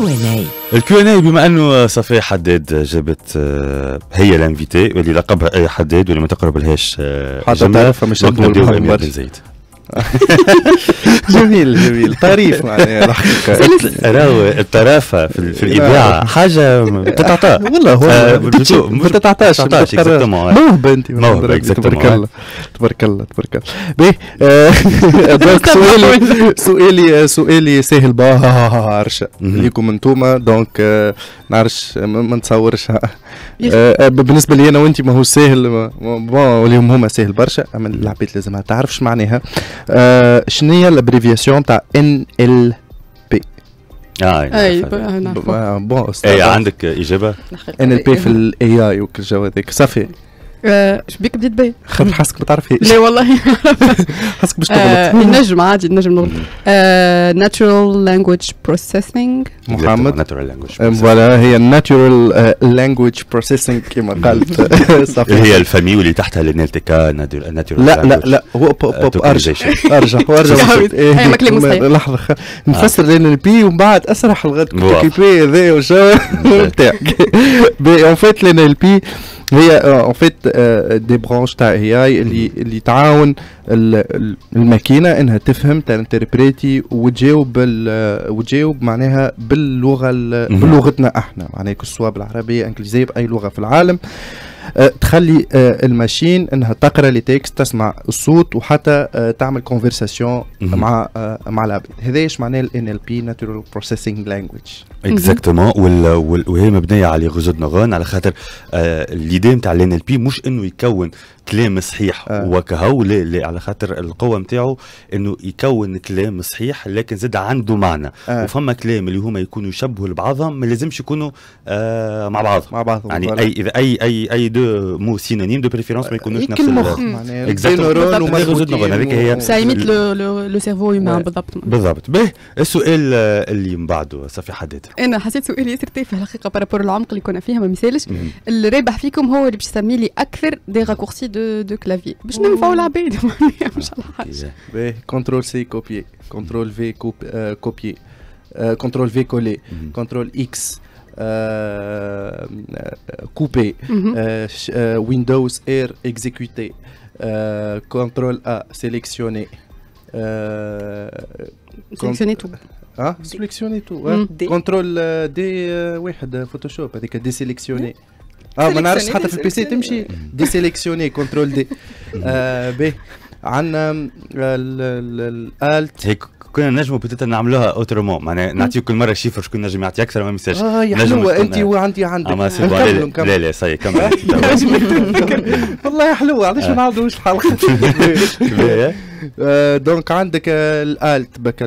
كيو ان اي الكيو ان اي إيه بما انه صفية حداد جابت آه، هي الانفيتي واللي لقبها اي آه، حداد واللي ما تقرب لهاش آه، حتى تعرفها مش بن زيد جميل جميل طريف معناها الحقيقه راهو الطرافه في الاذاعه آه. حاجه تتعطى والله هو ما آه، تتعطاش موهبه انت تبارك الله تبارك الله تبارك الله باهي دونك سؤالي سؤالي سؤالي سهل برشا ليكم انتوما دونك آه، نعرفش ما نتصورش بالنسبه لي انا وانت ماهوش ساهل بون اليوم هما ساهل برشا اما العباد لازمها تعرفش معناها آه، شنو هي الابريفياسيون تاع ان ال اه اي آه، بون استاذ إيه، عندك اجابه ان ال بي في الاي اي وكل جو هذاك صافي آه، شبيك بديت باهي خاطر حاسك ما تعرفيش لا والله حاسك باش تغلط نجم عادي نجم نغلط ناتشورال لانجويج بروسيسنج محمد ناتشورال لانجويج فوالا هي الناتشورال لانجويج بروسيسنج كما قالت صافي هي الفامي واللي تحتها تيكا ناتشورال لا لا لا هو ارجع ارجع ارجع إيه، أيوة، لحظه آه. نفسر لان البي ومن بعد اسرح الغد كيبي هذا وشو بتاعك اون فيت لان البي هي اون فيت دي برانش تاع اي اي اللي اللي تعاون الماكينه انها تفهم تانتربريتي وتجاوب آه، وتجاوب معناها باللغه بلغتنا احنا معناها كسوا بالعربيه انجليزيه باي لغه في العالم آه، تخلي آه، الماشين انها تقرا لي تكست تسمع الصوت وحتى آه، تعمل كونفرساسيون مع مع العبد هذا ايش معناه ال ان بي ناتشورال بروسيسنج لانجويج اكزاكتومون وهي مبنيه على غزو نغان على خاطر ليدي نتاع ال ان بي مش انه يكون كلام صحيح وكهو لا لا على خاطر القوه نتاعو انه يكون كلام صحيح لكن زاد عنده معنى وفما كلام اللي هما يكونوا يشبهوا لبعضهم ما لازمش يكونوا مع بعض مع بعض يعني اي اذا اي اي اي دو مو سينونيم دو بريفيرونس ما يكونوش نفس المخ اكزاكتومون سا يميت لو سيرفو هيومان بالضبط بالضبط باهي السؤال اللي من بعده صافي حدد انا حسيت سؤالي ياسر تافه طيب الحقيقه بارابور العمق اللي كنا فيها ما مثالش الرابح فيكم هو اللي باش يسمي لي اكثر دي راكورسي دو دو كلافي باش ننفعوا العباد ما شاء الله باهي كنترول سي كوبي كنترول في كوبي كنترول في كولي كنترول اكس Euh, euh, coupé, mhm. euh, Windows R exécuté, Contrôle A sélectionné. Ah, sélectionné tout. Ah, mhm. tout. D, we Photoshop, avec déselectionné. Ah, D Alt Ça, حتى في كنا نجموا بتيتا نعملوها اوترومون معناها نعطيك كل مره شيفر شكون نجم يعطي اكثر من ميساج اه يا حلوه انت وعندي عندك اما آه، سي لا لا سي كمل والله حلوه علاش ما نعاودوش الحلقه آه، دونك عندك الالت بك آه،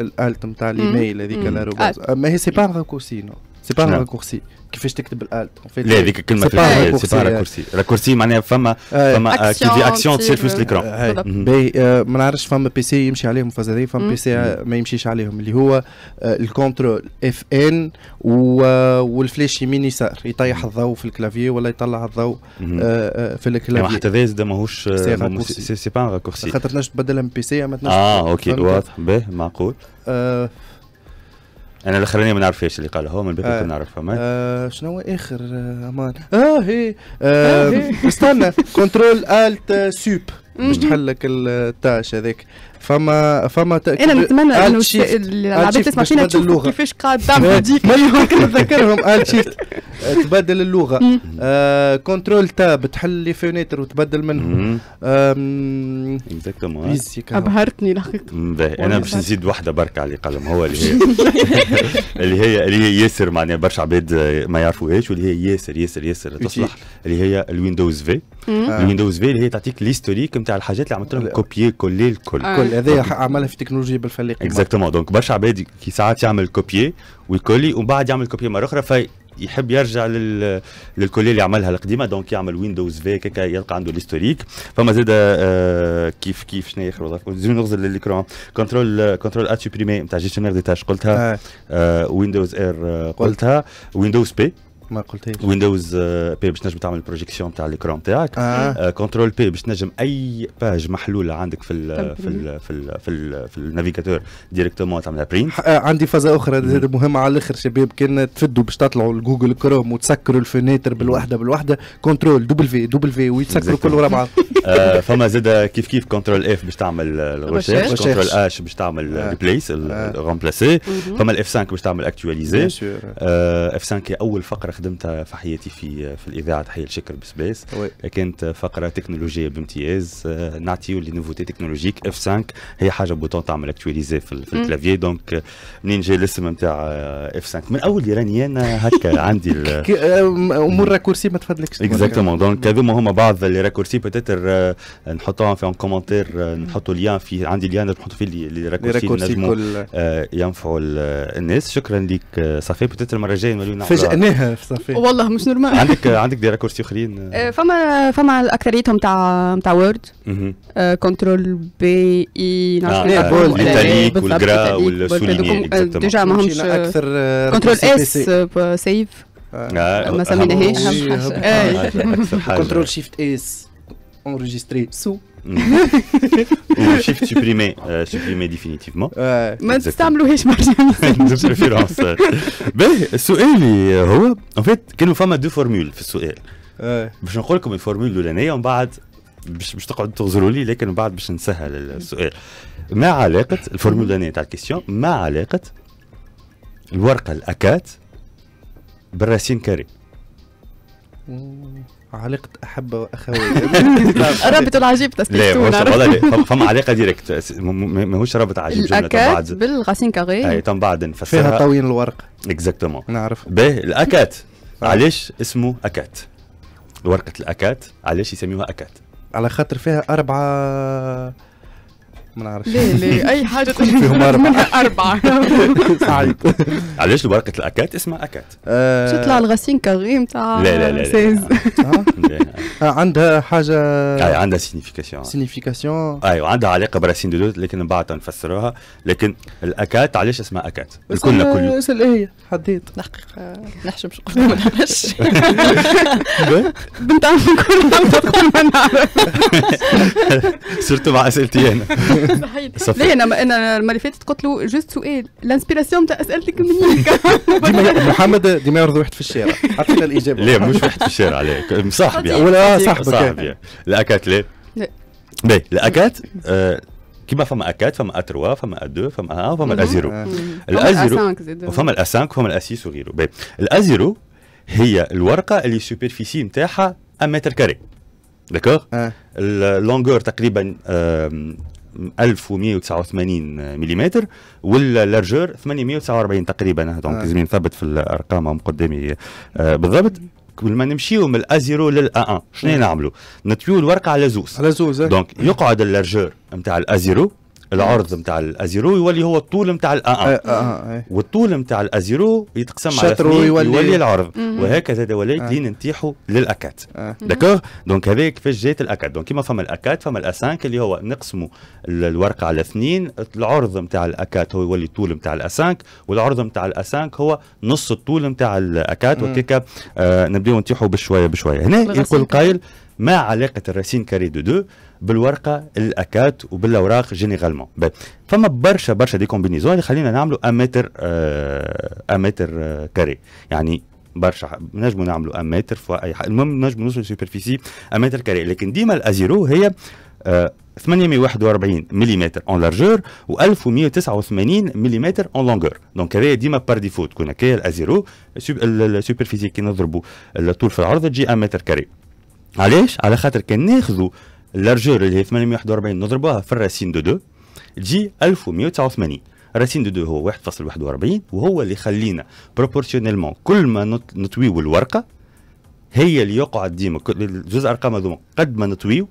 الالت نتاع الايميل هذيك لا روبوز ما هي سي با راكورسي نو سي با راكورسي كيفاش تكتب الالت لا هذيك الكلمه في الكرسي سي راكورسي راكورسي معناها فما آه. فما كيفي اكسيون تصير في نفس الاكران باهي ما نعرفش فما بي سي يمشي عليهم هذه فما بي سي ما يمشيش عليهم اللي هو الكونترول اف ان والفلاش يمين يسار يطيح الضوء في الكلافيي ولا يطلع الضوء آه، آه، في الكلافيي حتى هذا زاد ماهوش سي با راكورسي خاطر تنجم تبدلها من بي سي اه اوكي واضح باهي معقول انا الاخرانيه ما نعرفش اللي قاله هو من باب آه. نعرف فهمت آه شنو اخر آه، امان اه هي آه, آه، استنى كنترول الت سوب باش تحل لك التاش هذاك فما فما تاكيد انا نتمنى انه العباد تسمع فينا تشوف كيفاش قاعد تعمل ما يمكن نتذكرهم التشيفت تبدل اللغه آه كنترول تاب تحل لي فينيتر وتبدل منهم اكزاكتومون ابهرتني الحقيقه انا باش نزيد واحده برك على القلم هو اللي هي اللي هي اللي هي ياسر معناها برشا عباد ما يعرفوهاش واللي هي ياسر ياسر ياسر تصلح اللي هي الويندوز في الويندوز في اللي هي تعطيك ليستوريك نتاع الحاجات اللي عملت لهم كوبيي كولي الكل الكل هذا عملها في تكنولوجيا بالفليق اكزاكتومون دونك برشا عباد كي ساعات يعمل كوبيي ويكولي ومن بعد يعمل كوبيي مره اخرى في يحب يرجع لل... للكولي اللي عملها القديمه دونك يعمل ويندوز في هكا يلقى عنده ليستوريك فما زاد آه كيف كيف شنو اخر وظيفه زين نغزل لليكرون كنترول كنترول ات سوبريمي نتاع جيستيونير دي تاش قلتها آه ويندوز آه، اير آه، قلتها ويندوز بي ما قلتهاش ويندوز آه، بي باش تنجم تعمل بروجيكسيون تاع الكروم تاعك آه. كنترول آه، بي باش تنجم اي باج محلوله عندك في الـ في الـ في الـ في, الـ في النافيغاتور ديريكتومون تعملها برينت آه، عندي فازه اخرى مهمه على الاخر شباب كان تفدوا باش تطلعوا الجوجل كروم وتسكروا الفناتر بالوحده بالوحده كنترول دبل في دبل في ويتسكروا كل ورا بعض فما زاد كيف كيف كنترول اف باش تعمل الريشيرش كنترول اش باش تعمل ريبليس ريمبلاسي فما الاف 5 باش تعمل اكتواليزي اف 5 هي اول فقره خدمتها في حياتي في في الاذاعه تحيه لشكر بسباس كانت فقره تكنولوجيه بامتياز آه، نعطيو لي نوفوتي تكنولوجيك اف 5 هي حاجه بوتون تعمل اكتواليزي في, في دونك منين جا الاسم نتاع اف آه، 5 من اول راني انا هكا عندي آه، امور راكورسي ما تفضلكش اكزاكتومون دونك هذوما هما بعض لي راكورسي بتاتر نحطوهم في ان كومنتير نحطوا ليان في عندي ليان نحطوا فيه لي راكورسي ينجموا ينفعوا الناس شكرا لك صافي بتاتر المره الجايه نوليو فاجئناها صافي والله مش نورمال عندك عندك دي راكورسي اخرين آه. إيه، فما فما اكثريتهم تاع تاع وورد كنترول بي اي بول ايتاليك والجرا والسوليني ديجا ماهمش كنترول اس سيف ما سميناهاش كنترول شيفت اس انريجستري سو وشيفت سوبريمي سوبريمي ديفينيتيفمون ما تستعملوهاش مرة بريفيرونس باهي السؤال هو ان فيت كانوا فما دو فورمول في السؤال باش نقول لكم الفورمول الاولانيه ومن بعد باش باش تقعدوا تغزروا لي لكن من بعد باش نسهل السؤال ما علاقه الفورمول الاولانيه تاع الكيستيون ما علاقه الورقه الاكات بالراسين كاري علاقة أحبة وأخوية رابط العجيب لا فما علاقة ديريكت ماهوش رابط عجيب الأكات بالغاسين كاغي أي تم بعد نفسرها فيها طوين الورق اكزاكتومون نعرف باهي الأكات علاش اسمه أكات ورقة الأكات علاش يسميوها أكات على خاطر فيها أربعة ما نعرفش ليه ليه اي حاجه تنجم فيهم منها اربعه صعيب علاش ورقه الاكات اسمها اكات؟ باش آه، يطلع الغسيل كغيم تاع لا لا لا, آه. آه، عندها حاجه اي عندها سينيفيكاسيون سينيفيكاسيون اي وعندها علاقه براسين دو لكن من بعد نفسروها لكن الاكات علاش اسمها اكات؟ الكل كله اسال ايه حديت الحقيقه نحشم شو قلت ما نعرفش بنت عم كل ما نعرف سرتو مع اسئلتي انا صحيح ليه انا انا المره اللي فاتت قلت له جوست سؤال الانسبيراسيون تاع اسئلتك منين محمد ديما يرضي واحد في الشارع اعطينا الاجابه لا مش واحد في الشارع لا صاحبي ولا صاحبك يعني. لا لا باهي الاكات آه، كيما فما اكات فما اتروا فما ادو فما آه، ا فما الازيرو الازيرو وفما الاسانك فما الاسيس وغيره باهي الازيرو هي الورقه اللي السوبرفيسي نتاعها 1 متر كاري داكوغ آه. اللونغور تقريبا 1189 ملم واللارجور 849 تقريبا دونك لازم نثبت في الارقام هم قدامي آه، بالضبط قبل ما نمشيو من الازيرو للأ 1 شنو آه. نعملوا؟ نطويو الورقه على زوز على زوز دونك آه. يقعد اللارجور نتاع الازيرو العرض نتاع الازيرو يولي هو الطول نتاع الأ آه آه. آه، إيه. والطول نتاع الازيرو يتقسم على اثنين يولي, يولي العرض وهكذا وليت لين نتيحوا للاكات داكوغ دونك هذا كيفاش جات الاكات دونك كيما فما الاكات فما الاسانك اللي هو نقسموا الورقه على اثنين العرض نتاع الاكات هو يولي الطول نتاع الاسانك والعرض نتاع الاسانك هو نص الطول نتاع الاكات وكيكا آه نبداو نتيحوا بشويه بشويه هنا يقول القائل ما علاقه الراسين كاري دو 2 بالورقه الاكات وبالاوراق جينيرالمون فما برشا برشا دي كومبينيزون اللي خلينا نعملوا امتر امتر آه، آه، كاري يعني برشا نجموا نعملوا امتر فوا اي حاجه المهم نجموا نوصلوا سوبرفيسي امتر كاري لكن ديما الازيرو هي آه 841 ملم اون لارجور و 1189 ملم اون لونغور دونك هذايا ديما بار ديفو تكون هكايا الازيرو السوبرفيسي كي نضربوا الطول في العرض تجي امتر متر كاري علاش على خاطر كان ناخذوا اللارجور اللي هي 841 نضربها في الراسين دو 2 تجي 1189 راسين دو 2 هو 1.41 وهو اللي يخلينا بروبورسيونيلمون كل ما نطويو الورقه هي اللي يقعد ديما الجزء ارقام هذوما قد ما نطويو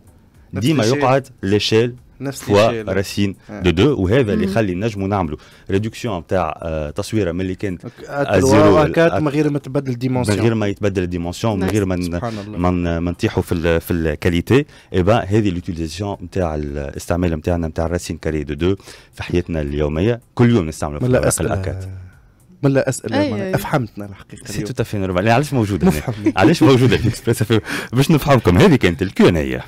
ديما يقعد ليشيل نفس الشيء راسين آه. دو دو وهذا اللي يخلي نجموا نعملوا ريدكسيون نتاع آه، تصويره من اللي كانت آه، زيرو من غير ما تبدل ديمونسيون من غير ما يتبدل الديمونسيون من غير ما ما نطيحوا في في الكاليتي اي eh با هذه لوتيليزاسيون نتاع الاستعمال نتاعنا نتاع راسين كاري دو دو في حياتنا اليوميه كل يوم نستعملوا في الاوراق الاكات ملا اسئله أي أيوة، أيوة. افحمتنا الحقيقه سي توت افي نورمال علاش موجوده علاش موجوده الاكسبريس باش نفهمكم هذه كانت الكيو